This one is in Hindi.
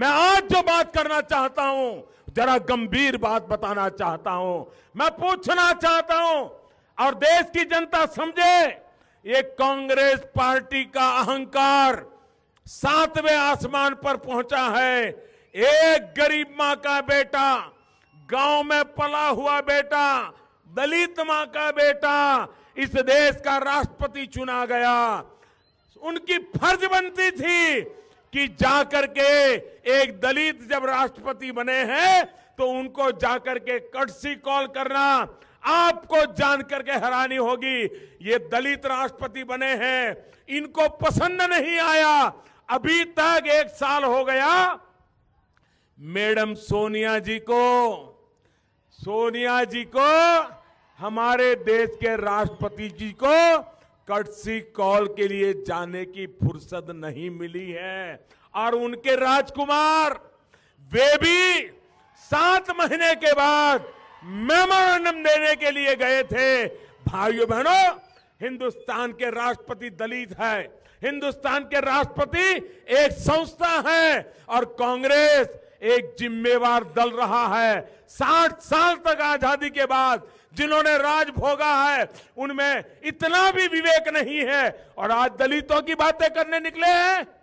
मैं आज जो बात करना चाहता हूं जरा गंभीर बात बताना चाहता हूं मैं पूछना चाहता हूं और देश की जनता समझे ये कांग्रेस पार्टी का अहंकार सातवें आसमान पर पहुंचा है एक गरीब मां का बेटा गांव में पला हुआ बेटा दलित मां का बेटा इस देश का राष्ट्रपति चुना गया उनकी फर्ज बनती थी कि जाकर के एक दलित जब राष्ट्रपति बने हैं तो उनको जाकर के कटसी कॉल करना आपको जान करके हैरानी होगी ये दलित राष्ट्रपति बने हैं इनको पसंद नहीं आया अभी तक एक साल हो गया मैडम सोनिया जी को सोनिया जी को हमारे देश के राष्ट्रपति जी को कटसी कॉल के लिए जाने की फुर्सत नहीं मिली है और उनके राजकुमार वे भी सात महीने के बाद मेमोरेंडम देने के लिए गए थे भाइयों बहनों हिंदुस्तान के राष्ट्रपति दलित है हिंदुस्तान के राष्ट्रपति एक संस्था है और कांग्रेस एक जिम्मेवार दल रहा है साठ साल तक आजादी के बाद जिन्होंने राज भोगा है उनमें इतना भी विवेक नहीं है और आज दलितों की बातें करने निकले हैं